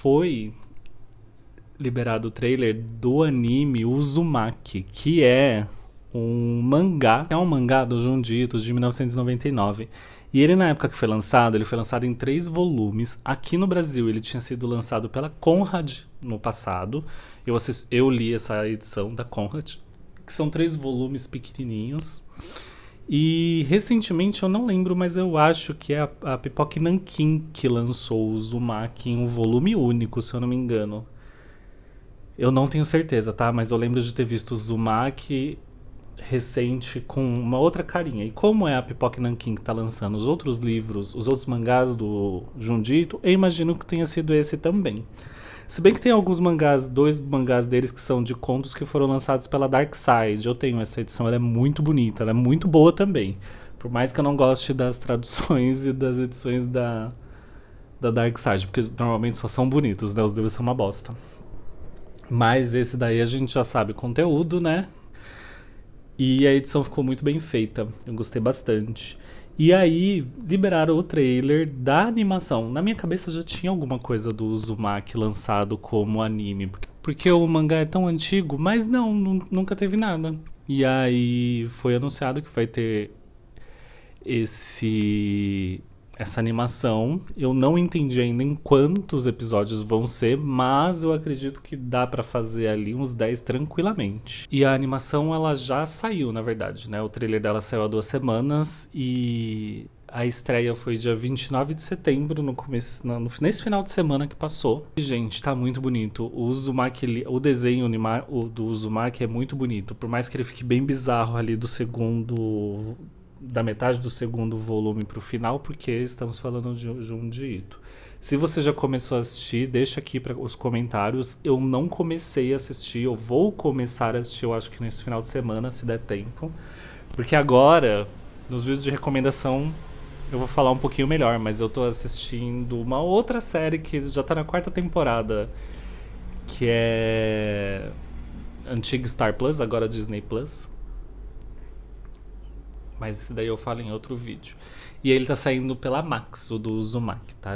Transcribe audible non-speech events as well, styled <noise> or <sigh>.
foi liberado o trailer do anime Uzumaki, que é um mangá, é um mangá do Jundito de 1999. E ele na época que foi lançado, ele foi lançado em três volumes. Aqui no Brasil ele tinha sido lançado pela Conrad no passado. Eu, assisti, eu li essa edição da Conrad, que são três volumes pequenininhos. E recentemente, eu não lembro, mas eu acho que é a, a Pipoque Nankin que lançou o Zumaki em um volume único, se eu não me engano. Eu não tenho certeza, tá? Mas eu lembro de ter visto o Zumaki recente com uma outra carinha. E como é a Pipoque Nankin que tá lançando os outros livros, os outros mangás do Jundito, eu imagino que tenha sido esse também. Se bem que tem alguns mangás, dois mangás deles que são de contos que foram lançados pela Dark Side. Eu tenho essa edição, ela é muito bonita, ela é muito boa também. Por mais que eu não goste das traduções <laughs> e das edições da, da Dark Side, porque normalmente só são bonitos, né? Os deles são uma bosta. Mas esse daí a gente já sabe o conteúdo, né? E a edição ficou muito bem feita. Eu gostei bastante. E aí liberaram o trailer da animação. Na minha cabeça já tinha alguma coisa do Uzumaki lançado como anime, porque o mangá é tão antigo, mas não, nunca teve nada. E aí foi anunciado que vai ter esse essa animação. Eu não entendi ainda em quantos episódios vão ser, mas eu acredito que dá para fazer ali uns 10 tranquilamente. E a animação ela já saiu, na verdade, né? O trailer dela saiu há duas semanas e a estreia foi dia 29 de setembro, no começo, no, nesse final de semana que passou. E, gente, tá muito bonito. O Uzumaki, o desenho o, do Uzumaki é muito bonito. Por mais que ele fique bem bizarro ali do segundo da metade do segundo volume para o final, porque estamos falando de, de um dito. Se você já começou a assistir, deixa aqui para os comentários. Eu não comecei a assistir, eu vou começar a assistir, eu acho que nesse final de semana, se der tempo. Porque agora, nos vídeos de recomendação, eu vou falar um pouquinho melhor, mas eu tô assistindo uma outra série que já tá na quarta temporada, que é antiga Star Plus, agora Disney Plus, mas isso daí eu falo em outro vídeo. E ele tá saindo pela Max, o do Zumac, tá,